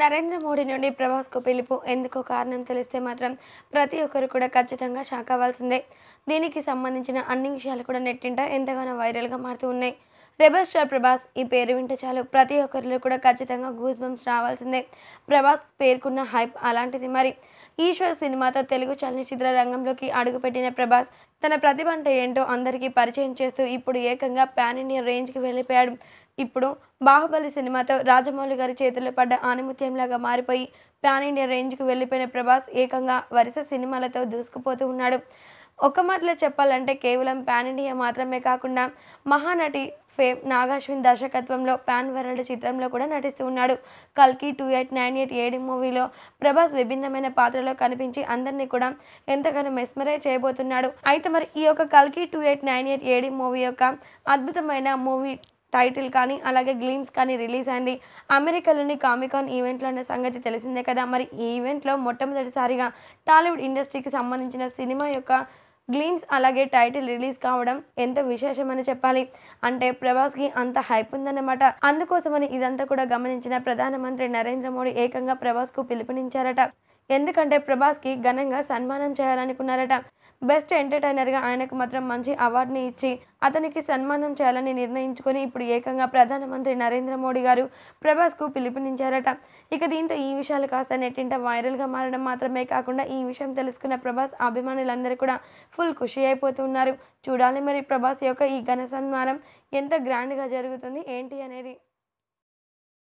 నరేంద్ర మోడీ నుండి ప్రభాస్కు పిలుపు ఎందుకో కారణం తెలిస్తే మాత్రం ప్రతి ఒక్కరు కూడా ఖచ్చితంగా షాక్ అవ్వాల్సిందే దీనికి సంబంధించిన అన్ని విషయాలు కూడా నెట్టింట ఎంతగానో వైరల్గా మారుతూ ఉన్నాయి రెబల్ స్టార్ ప్రభాస్ ఈ పేరు వింటే చాలు ప్రతి ఒక్కరిలో కూడా ఖచ్చితంగా గూస్ బంప్స్ రావాల్సిందే ప్రభాస్ పేర్కొన్న హైప్ అలాంటిది మరి ఈశ్వర్ సినిమాతో తెలుగు చలనచిత్ర రంగంలోకి అడుగుపెట్టిన ప్రభాస్ తన ప్రతిభ అంటే ఏంటో అందరికీ పరిచయం చేస్తూ ఇప్పుడు ఏకంగా పాన్ ఇండియా రేంజ్కి వెళ్ళిపోయాడు ఇప్పుడు బాహుబలి సినిమాతో రాజమౌళి గారి చేతుల్లో పడ్డ ఆనిమత్యంలాగా మారిపోయి పాన్ ఇండియా రేంజ్కి వెళ్ళిపోయిన ప్రభాస్ ఏకంగా వరుస సినిమాలతో దూసుకుపోతూ ఉన్నాడు ఒక మాటలో చెప్పాలంటే కేవలం పాన్ ఇండియా మాత్రమే కాకుండా మహానటి ఫేమ్ నాగాశ్విన్ దర్శకత్వంలో పాన్ వరల్డ్ చిత్రంలో కూడా నటిస్తూ ఉన్నాడు కల్కి two eight nine eight AD మూవీలో ప్రభాస్ విభిన్నమైన పాత్రలో కనిపించి అందరినీ కూడా ఎంతగానో మెస్మరైజ్ చేయబోతున్నాడు అయితే మరి ఈ యొక్క కల్కి two eight nine eight AD movie యొక్క అద్భుతమైన మూవీ టైటిల్ కానీ అలాగే గ్లీమ్స్ కానీ రిలీజ్ అయింది అమెరికాలోని కామికాన్ ఈవెంట్లో అనే సంగతి తెలిసిందే కదా మరి ఈ ఈవెంట్లో మొట్టమొదటిసారిగా టాలీవుడ్ ఇండస్ట్రీకి సంబంధించిన సినిమా యొక్క గ్లీమ్స్ అలాగే టైటిల్ రిలీజ్ కావడం ఎంత విశేషమని చెప్పాలి అంటే ప్రభాస్కి అంత హైప్ ఉందన్నమాట అందుకోసమని ఇదంతా కూడా గమనించిన ప్రధానమంత్రి నరేంద్ర మోడీ ఏకంగా ప్రభాస్కు పిలుపునిచ్చారట ఎందుకంటే ప్రభాస్కి ఘనంగా సన్మానం చేయాలనుకున్నారట బెస్ట్ ఎంటర్టైనర్గా ఆయనకు మాత్రం మంచి అవార్డుని ఇచ్చి అతనికి సన్మానం చేయాలని నిర్ణయించుకొని ఇప్పుడు ఏకంగా ప్రధానమంత్రి నరేంద్ర మోడీ గారు ప్రభాస్కు పిలుపునించారట ఇక దీంతో ఈ విషయాలు కాస్త నెట్టింట వైరల్గా మారడం మాత్రమే కాకుండా ఈ విషయం తెలుసుకున్న ప్రభాస్ అభిమానులందరూ కూడా ఫుల్ ఖుషి అయిపోతున్నారు చూడాలి మరి ప్రభాస్ యొక్క ఈ ఘన సన్మానం ఎంత గ్రాండ్గా జరుగుతుంది ఏంటి అనేది